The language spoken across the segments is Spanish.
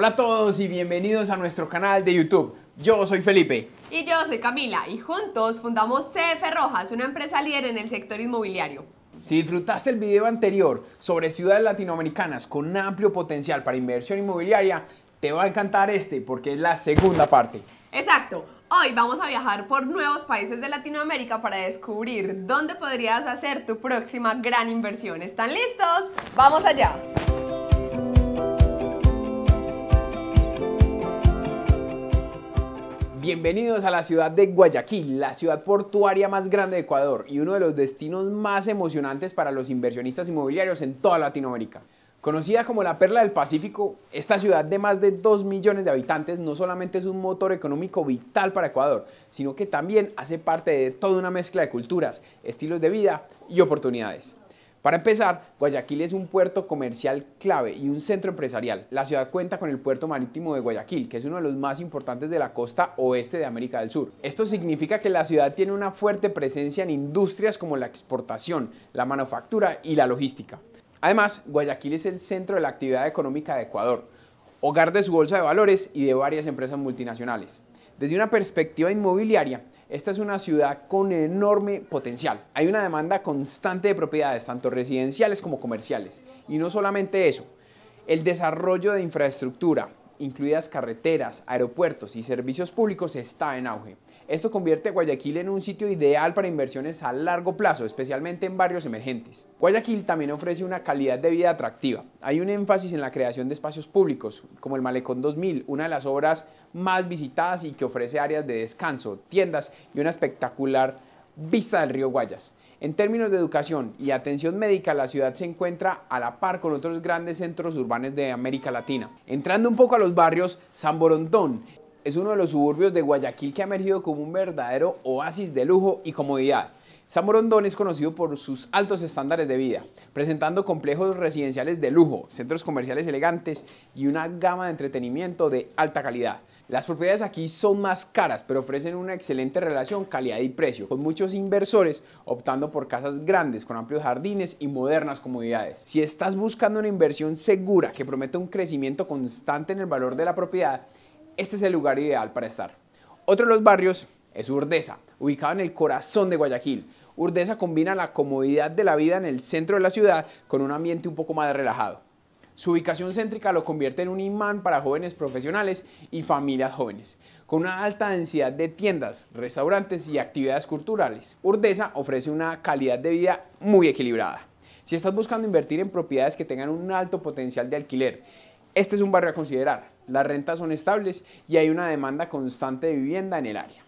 Hola a todos y bienvenidos a nuestro canal de YouTube. Yo soy Felipe. Y yo soy Camila y juntos fundamos CF Rojas, una empresa líder en el sector inmobiliario. Si disfrutaste el video anterior sobre ciudades latinoamericanas con amplio potencial para inversión inmobiliaria, te va a encantar este porque es la segunda parte. Exacto. Hoy vamos a viajar por nuevos países de Latinoamérica para descubrir dónde podrías hacer tu próxima gran inversión. ¿Están listos? ¡Vamos allá! Bienvenidos a la ciudad de Guayaquil, la ciudad portuaria más grande de Ecuador y uno de los destinos más emocionantes para los inversionistas inmobiliarios en toda Latinoamérica. Conocida como la perla del Pacífico, esta ciudad de más de 2 millones de habitantes no solamente es un motor económico vital para Ecuador, sino que también hace parte de toda una mezcla de culturas, estilos de vida y oportunidades. Para empezar, Guayaquil es un puerto comercial clave y un centro empresarial. La ciudad cuenta con el puerto marítimo de Guayaquil, que es uno de los más importantes de la costa oeste de América del Sur. Esto significa que la ciudad tiene una fuerte presencia en industrias como la exportación, la manufactura y la logística. Además, Guayaquil es el centro de la actividad económica de Ecuador, hogar de su bolsa de valores y de varias empresas multinacionales. Desde una perspectiva inmobiliaria, esta es una ciudad con enorme potencial. Hay una demanda constante de propiedades, tanto residenciales como comerciales. Y no solamente eso, el desarrollo de infraestructura, incluidas carreteras, aeropuertos y servicios públicos, está en auge. Esto convierte a Guayaquil en un sitio ideal para inversiones a largo plazo, especialmente en barrios emergentes. Guayaquil también ofrece una calidad de vida atractiva. Hay un énfasis en la creación de espacios públicos, como el Malecón 2000, una de las obras más visitadas y que ofrece áreas de descanso, tiendas y una espectacular vista del río Guayas. En términos de educación y atención médica, la ciudad se encuentra a la par con otros grandes centros urbanos de América Latina. Entrando un poco a los barrios, San Borondón es uno de los suburbios de Guayaquil que ha emergido como un verdadero oasis de lujo y comodidad. San Borondón es conocido por sus altos estándares de vida, presentando complejos residenciales de lujo, centros comerciales elegantes y una gama de entretenimiento de alta calidad. Las propiedades aquí son más caras, pero ofrecen una excelente relación calidad y precio, con muchos inversores optando por casas grandes, con amplios jardines y modernas comodidades. Si estás buscando una inversión segura que promete un crecimiento constante en el valor de la propiedad, este es el lugar ideal para estar. Otro de los barrios es Urdesa, ubicado en el corazón de Guayaquil. Urdesa combina la comodidad de la vida en el centro de la ciudad con un ambiente un poco más relajado. Su ubicación céntrica lo convierte en un imán para jóvenes profesionales y familias jóvenes, con una alta densidad de tiendas, restaurantes y actividades culturales. Urdesa ofrece una calidad de vida muy equilibrada. Si estás buscando invertir en propiedades que tengan un alto potencial de alquiler, este es un barrio a considerar. Las rentas son estables y hay una demanda constante de vivienda en el área.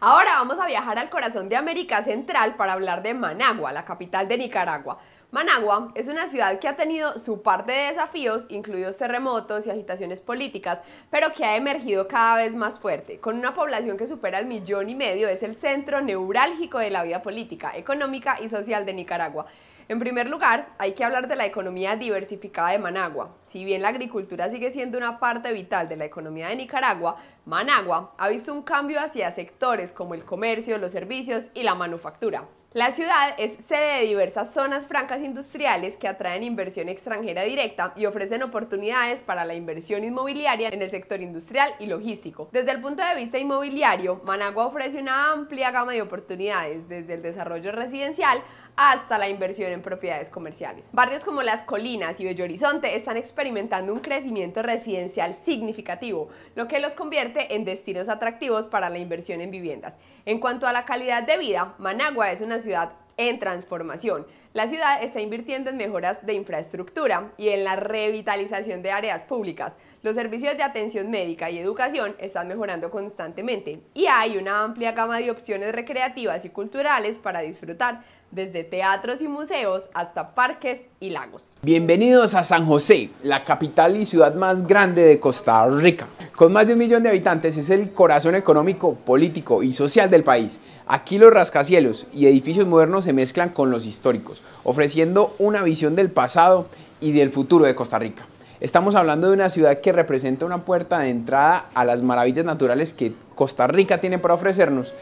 Ahora vamos a viajar al corazón de América Central para hablar de Managua, la capital de Nicaragua. Managua es una ciudad que ha tenido su parte de desafíos, incluidos terremotos y agitaciones políticas, pero que ha emergido cada vez más fuerte. Con una población que supera el millón y medio, es el centro neurálgico de la vida política, económica y social de Nicaragua. En primer lugar, hay que hablar de la economía diversificada de Managua. Si bien la agricultura sigue siendo una parte vital de la economía de Nicaragua, Managua ha visto un cambio hacia sectores como el comercio, los servicios y la manufactura. La ciudad es sede de diversas zonas francas industriales que atraen inversión extranjera directa y ofrecen oportunidades para la inversión inmobiliaria en el sector industrial y logístico. Desde el punto de vista inmobiliario, Managua ofrece una amplia gama de oportunidades, desde el desarrollo residencial hasta la inversión en propiedades comerciales. Barrios como Las Colinas y Bello Horizonte están experimentando un crecimiento residencial significativo, lo que los convierte en destinos atractivos para la inversión en viviendas. En cuanto a la calidad de vida, Managua es una ciudad en transformación. La ciudad está invirtiendo en mejoras de infraestructura y en la revitalización de áreas públicas. Los servicios de atención médica y educación están mejorando constantemente y hay una amplia gama de opciones recreativas y culturales para disfrutar desde teatros y museos hasta parques y lagos. Bienvenidos a San José, la capital y ciudad más grande de Costa Rica. Con más de un millón de habitantes es el corazón económico, político y social del país. Aquí los rascacielos y edificios modernos se mezclan con los históricos, ofreciendo una visión del pasado y del futuro de Costa Rica. Estamos hablando de una ciudad que representa una puerta de entrada a las maravillas naturales que Costa Rica tiene para ofrecernos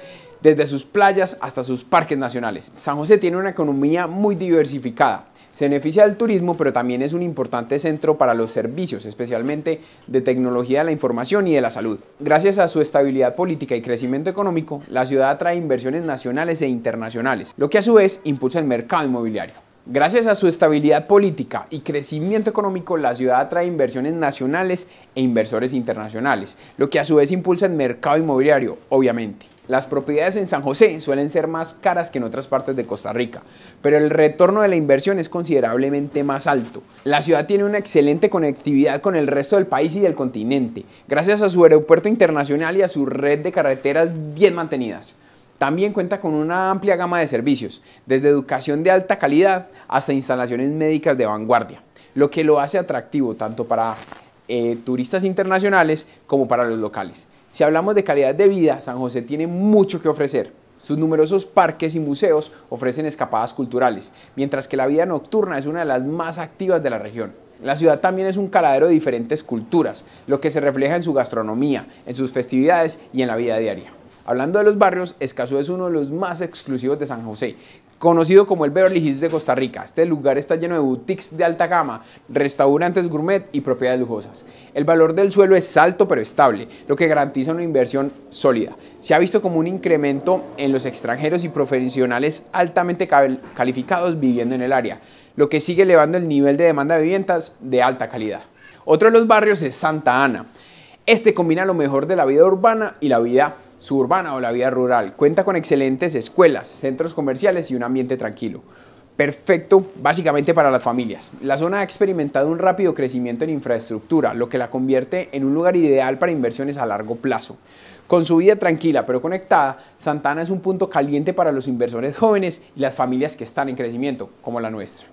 desde sus playas hasta sus parques nacionales. San José tiene una economía muy diversificada. Se beneficia del turismo, pero también es un importante centro para los servicios, especialmente de tecnología de la información y de la salud. Gracias a su estabilidad política y crecimiento económico, la ciudad atrae inversiones nacionales e internacionales, lo que a su vez impulsa el mercado inmobiliario. Gracias a su estabilidad política y crecimiento económico, la ciudad atrae inversiones nacionales e inversores internacionales, lo que a su vez impulsa el mercado inmobiliario, obviamente. Las propiedades en San José suelen ser más caras que en otras partes de Costa Rica, pero el retorno de la inversión es considerablemente más alto. La ciudad tiene una excelente conectividad con el resto del país y del continente, gracias a su aeropuerto internacional y a su red de carreteras bien mantenidas. También cuenta con una amplia gama de servicios, desde educación de alta calidad hasta instalaciones médicas de vanguardia, lo que lo hace atractivo tanto para eh, turistas internacionales como para los locales. Si hablamos de calidad de vida, San José tiene mucho que ofrecer. Sus numerosos parques y museos ofrecen escapadas culturales, mientras que la vida nocturna es una de las más activas de la región. La ciudad también es un caladero de diferentes culturas, lo que se refleja en su gastronomía, en sus festividades y en la vida diaria. Hablando de los barrios, Escazú es uno de los más exclusivos de San José, conocido como el Beverly Hills de Costa Rica. Este lugar está lleno de boutiques de alta gama, restaurantes gourmet y propiedades lujosas. El valor del suelo es alto pero estable, lo que garantiza una inversión sólida. Se ha visto como un incremento en los extranjeros y profesionales altamente calificados viviendo en el área, lo que sigue elevando el nivel de demanda de viviendas de alta calidad. Otro de los barrios es Santa Ana. Este combina lo mejor de la vida urbana y la vida suburbana o la vida rural. Cuenta con excelentes escuelas, centros comerciales y un ambiente tranquilo. Perfecto básicamente para las familias. La zona ha experimentado un rápido crecimiento en infraestructura, lo que la convierte en un lugar ideal para inversiones a largo plazo. Con su vida tranquila pero conectada, Santana es un punto caliente para los inversores jóvenes y las familias que están en crecimiento, como la nuestra.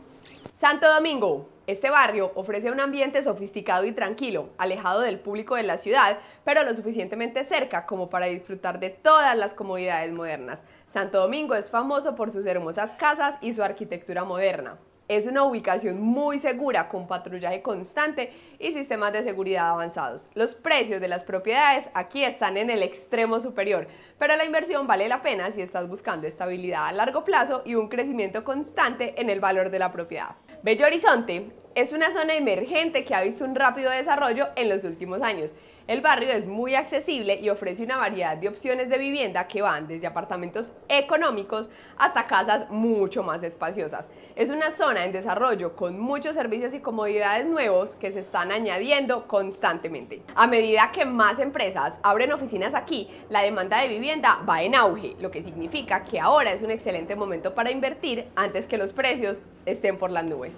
Santo Domingo, este barrio ofrece un ambiente sofisticado y tranquilo, alejado del público de la ciudad, pero lo suficientemente cerca como para disfrutar de todas las comodidades modernas. Santo Domingo es famoso por sus hermosas casas y su arquitectura moderna. Es una ubicación muy segura con patrullaje constante y sistemas de seguridad avanzados. Los precios de las propiedades aquí están en el extremo superior, pero la inversión vale la pena si estás buscando estabilidad a largo plazo y un crecimiento constante en el valor de la propiedad. Bello Horizonte es una zona emergente que ha visto un rápido desarrollo en los últimos años. El barrio es muy accesible y ofrece una variedad de opciones de vivienda que van desde apartamentos económicos hasta casas mucho más espaciosas. Es una zona en desarrollo con muchos servicios y comodidades nuevos que se están añadiendo constantemente. A medida que más empresas abren oficinas aquí, la demanda de vivienda va en auge, lo que significa que ahora es un excelente momento para invertir antes que los precios estén por las nubes.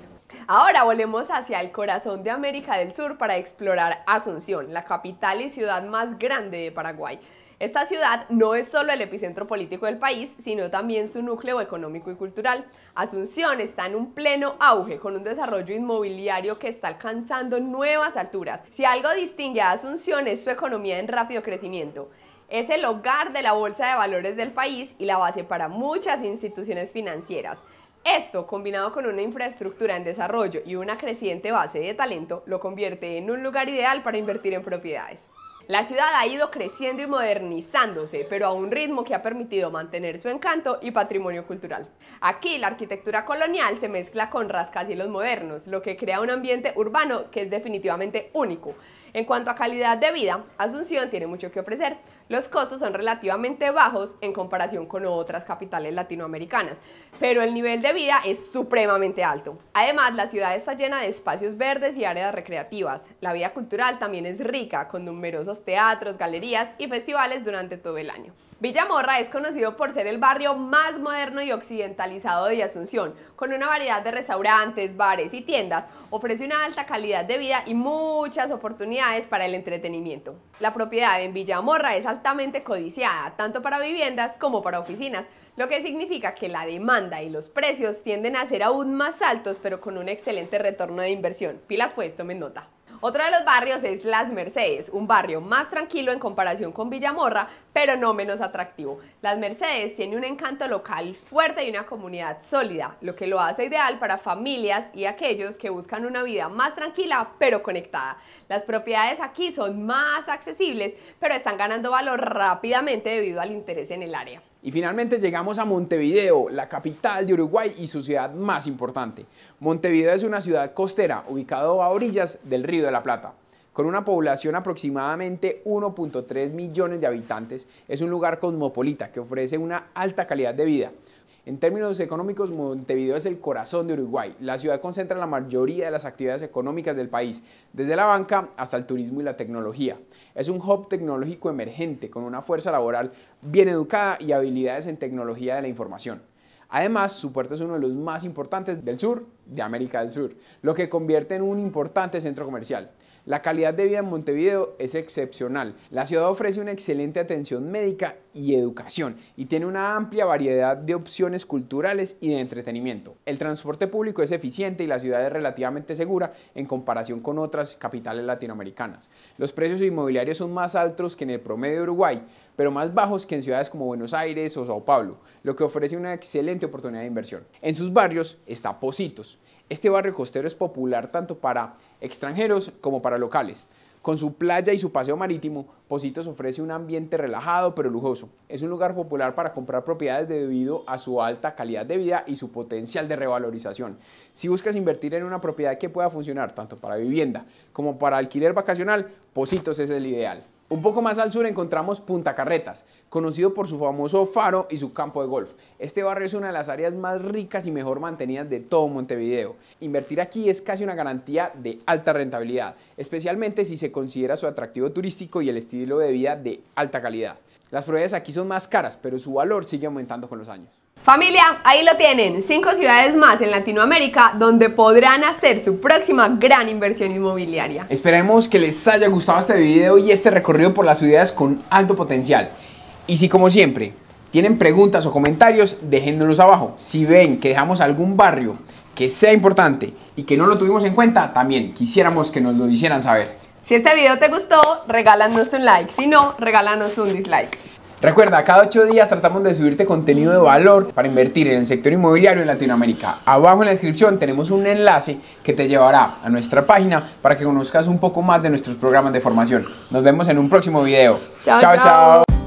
Ahora volvemos hacia el corazón de América del Sur para explorar Asunción, la capital y ciudad más grande de Paraguay. Esta ciudad no es solo el epicentro político del país, sino también su núcleo económico y cultural. Asunción está en un pleno auge con un desarrollo inmobiliario que está alcanzando nuevas alturas. Si algo distingue a Asunción es su economía en rápido crecimiento. Es el hogar de la Bolsa de Valores del país y la base para muchas instituciones financieras. Esto, combinado con una infraestructura en desarrollo y una creciente base de talento, lo convierte en un lugar ideal para invertir en propiedades. La ciudad ha ido creciendo y modernizándose, pero a un ritmo que ha permitido mantener su encanto y patrimonio cultural. Aquí la arquitectura colonial se mezcla con rascacielos modernos, lo que crea un ambiente urbano que es definitivamente único. En cuanto a calidad de vida, Asunción tiene mucho que ofrecer. Los costos son relativamente bajos en comparación con otras capitales latinoamericanas, pero el nivel de vida es supremamente alto. Además, la ciudad está llena de espacios verdes y áreas recreativas. La vida cultural también es rica, con numerosos teatros, galerías y festivales durante todo el año. Villamorra es conocido por ser el barrio más moderno y occidentalizado de Asunción, con una variedad de restaurantes, bares y tiendas. Ofrece una alta calidad de vida y muchas oportunidades para el entretenimiento. La propiedad en Villamorra es altamente codiciada, tanto para viviendas como para oficinas, lo que significa que la demanda y los precios tienden a ser aún más altos, pero con un excelente retorno de inversión. Pilas pues, tomen nota. Otro de los barrios es Las Mercedes, un barrio más tranquilo en comparación con Villamorra, pero no menos atractivo. Las Mercedes tiene un encanto local fuerte y una comunidad sólida, lo que lo hace ideal para familias y aquellos que buscan una vida más tranquila pero conectada. Las propiedades aquí son más accesibles, pero están ganando valor rápidamente debido al interés en el área. Y finalmente llegamos a Montevideo, la capital de Uruguay y su ciudad más importante. Montevideo es una ciudad costera ubicada a orillas del Río de la Plata. Con una población aproximadamente 1.3 millones de habitantes, es un lugar cosmopolita que ofrece una alta calidad de vida. En términos económicos, Montevideo es el corazón de Uruguay. La ciudad concentra la mayoría de las actividades económicas del país, desde la banca hasta el turismo y la tecnología. Es un hub tecnológico emergente, con una fuerza laboral bien educada y habilidades en tecnología de la información. Además, su puerto es uno de los más importantes del sur de América del Sur, lo que convierte en un importante centro comercial. La calidad de vida en Montevideo es excepcional. La ciudad ofrece una excelente atención médica y educación y tiene una amplia variedad de opciones culturales y de entretenimiento. El transporte público es eficiente y la ciudad es relativamente segura en comparación con otras capitales latinoamericanas. Los precios inmobiliarios son más altos que en el promedio de Uruguay, pero más bajos que en ciudades como Buenos Aires o Sao Paulo, lo que ofrece una excelente oportunidad de inversión. En sus barrios está Positos, este barrio costero es popular tanto para extranjeros como para locales. Con su playa y su paseo marítimo, Positos ofrece un ambiente relajado pero lujoso. Es un lugar popular para comprar propiedades debido a su alta calidad de vida y su potencial de revalorización. Si buscas invertir en una propiedad que pueda funcionar tanto para vivienda como para alquiler vacacional, Positos es el ideal. Un poco más al sur encontramos Punta Carretas, conocido por su famoso faro y su campo de golf. Este barrio es una de las áreas más ricas y mejor mantenidas de todo Montevideo. Invertir aquí es casi una garantía de alta rentabilidad, especialmente si se considera su atractivo turístico y el estilo de vida de alta calidad. Las propiedades aquí son más caras, pero su valor sigue aumentando con los años. Familia, ahí lo tienen, cinco ciudades más en Latinoamérica donde podrán hacer su próxima gran inversión inmobiliaria. Esperemos que les haya gustado este video y este recorrido por las ciudades con alto potencial. Y si como siempre tienen preguntas o comentarios, déjenlos abajo. Si ven que dejamos algún barrio que sea importante y que no lo tuvimos en cuenta, también quisiéramos que nos lo hicieran saber. Si este video te gustó, regálanos un like. Si no, regálanos un dislike. Recuerda, cada ocho días tratamos de subirte contenido de valor para invertir en el sector inmobiliario en Latinoamérica. Abajo en la descripción tenemos un enlace que te llevará a nuestra página para que conozcas un poco más de nuestros programas de formación. Nos vemos en un próximo video. chao. chao. chao.